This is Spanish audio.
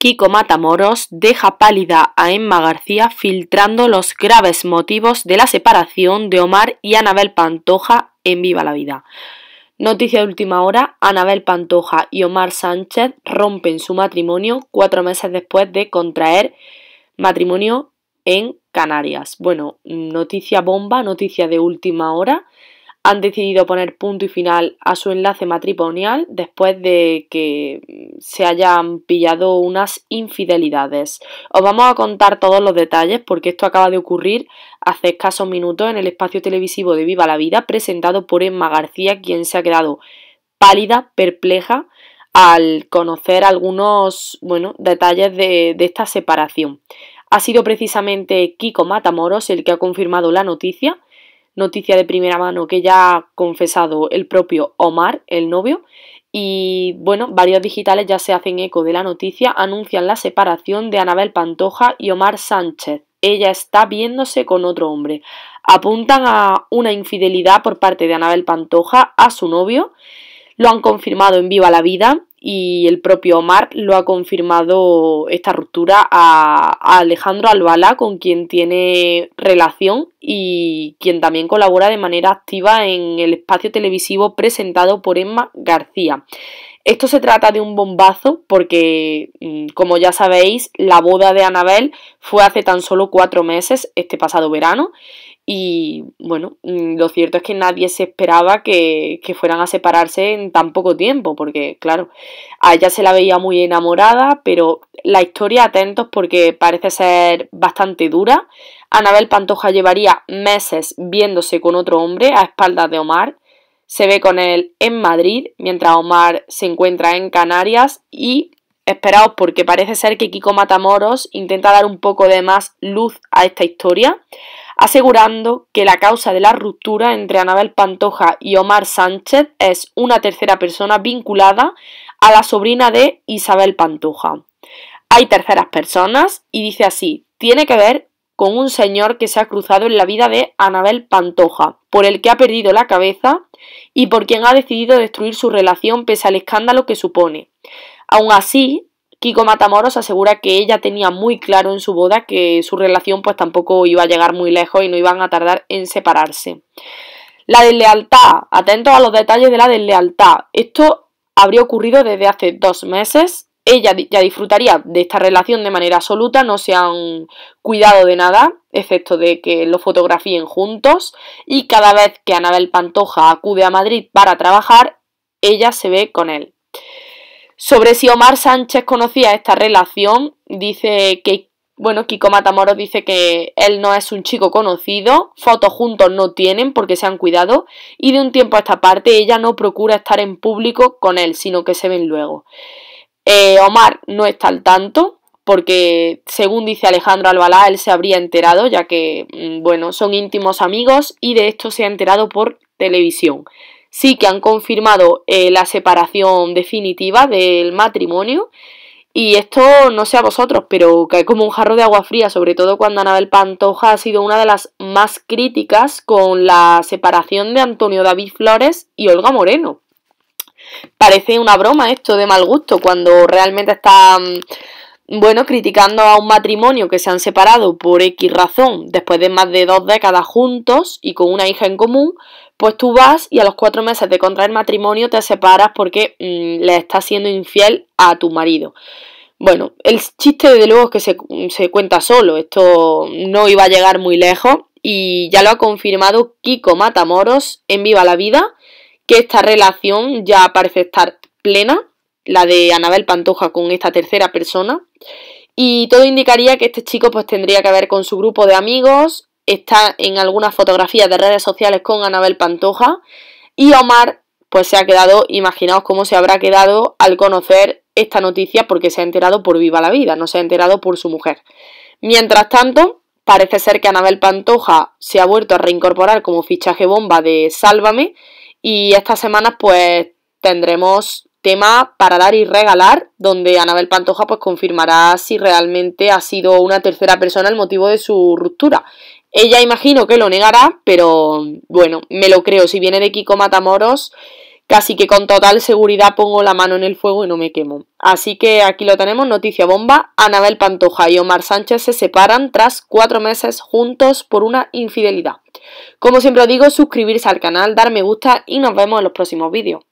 Kiko Matamoros deja pálida a Emma García filtrando los graves motivos de la separación de Omar y Anabel Pantoja en Viva la Vida. Noticia de última hora, Anabel Pantoja y Omar Sánchez rompen su matrimonio cuatro meses después de contraer matrimonio en Canarias. Bueno, noticia bomba, noticia de última hora han decidido poner punto y final a su enlace matrimonial después de que se hayan pillado unas infidelidades. Os vamos a contar todos los detalles porque esto acaba de ocurrir hace escasos minutos en el espacio televisivo de Viva la Vida presentado por Emma García, quien se ha quedado pálida, perpleja al conocer algunos bueno, detalles de, de esta separación. Ha sido precisamente Kiko Matamoros el que ha confirmado la noticia noticia de primera mano que ya ha confesado el propio Omar, el novio, y bueno, varios digitales ya se hacen eco de la noticia, anuncian la separación de Anabel Pantoja y Omar Sánchez. Ella está viéndose con otro hombre. Apuntan a una infidelidad por parte de Anabel Pantoja a su novio lo han confirmado en Viva la Vida y el propio Omar lo ha confirmado esta ruptura a, Alejandro Albala, con quien tiene relación y quien también colabora de manera activa en el espacio televisivo presentado por Emma García. Esto se trata de un bombazo porque, mm, como ya sabéis, la boda de Anabel fue hace tan solo cuatro meses, este pasado verano, y bueno, mm, lo cierto es que nadie se esperaba que, fueran a separarse en tan poco tiempo, porque claro, a ella se la veía muy enamorada, pero la historia, atentos, porque parece ser bastante dura. Anabel Pantoja llevaría meses viéndose con otro hombre a espaldas de Omar. Se ve con él en Madrid, mientras Omar se encuentra en Canarias y esperaos porque parece ser que Kiko Matamoros intenta dar un poco de más luz a esta historia asegurando que la causa de la ruptura entre Anabel Pantoja y Omar Sánchez es una tercera persona vinculada a la sobrina de Isabel Pantoja. Hay terceras personas y dice así, tiene que ver con un señor que se ha cruzado en la vida de Anabel Pantoja, por el que ha perdido la cabeza y por quien ha decidido destruir su relación pese al escándalo que supone. Aún así, Kiko Matamoros asegura que ella tenía muy claro en su boda que su relación pues tampoco iba a llegar muy lejos y no iban a tardar en separarse. La deslealtad, atentos a los detalles de la deslealtad. Esto habría ocurrido desde hace dos meses. Ella ya disfrutaría de esta relación de manera absoluta, no se han cuidado de nada, excepto de que lo fotografíen juntos. Y cada vez que Anabel Pantoja acude a Madrid para trabajar, ella se ve con él. Sobre si Omar Sánchez conocía esta relación, dice que, bueno, Kiko Matamoros dice que él no es un chico conocido, fotos juntos no tienen porque se han cuidado y de un tiempo a esta parte ella no procura estar en público con él, sino que se ven luego. Eh, Omar no está al tanto porque según dice Alejandro Albalá, él se habría enterado, ya que, mm, bueno, son íntimos amigos y de esto se ha enterado por televisión sí que han confirmado eh, la separación definitiva del matrimonio. Y esto no sé a vosotros, pero cae como un jarro de agua fría, sobre todo cuando Anabel Pantoja ha sido una de las más críticas con la separación de Antonio David Flores y Olga Moreno. Parece una broma esto de mal gusto, cuando realmente está mm, bueno, criticando a un matrimonio que se han separado por X razón, después de más de dos décadas juntos y con una hija en común, pues tú vas y a los cuatro meses de contraer matrimonio te separas porque mm, le estás siendo infiel a tu marido. Bueno, el chiste desde luego es que se, se cuenta solo, esto no iba a llegar muy lejos y ya lo ha confirmado Kiko Matamoros en Viva la Vida, que esta relación ya parece estar plena la de Anabel Pantoja con esta tercera persona. Y todo indicaría que este chico pues tendría que ver con su grupo de amigos, está en algunas fotografías de redes sociales con Anabel Pantoja y Omar pues se ha quedado, imaginaos cómo se habrá quedado al conocer esta noticia porque se ha enterado por viva la vida, no se ha enterado por su mujer. Mientras tanto, parece ser que Anabel Pantoja se ha vuelto a reincorporar como fichaje bomba de Sálvame y estas semanas pues tendremos tema para dar y regalar, donde Anabel Pantoja pues confirmará si realmente ha sido una tercera persona el motivo de su ruptura. Ella imagino que lo negará, pero bueno, me lo creo. Si viene de Kiko Matamoros, casi que con total seguridad pongo la mano en el fuego y no me quemo. Así que aquí lo tenemos, noticia bomba. Anabel Pantoja y Omar Sánchez se separan tras cuatro meses juntos por una infidelidad. Como siempre os digo, suscribirse al canal, dar me gusta y nos vemos en los próximos vídeos.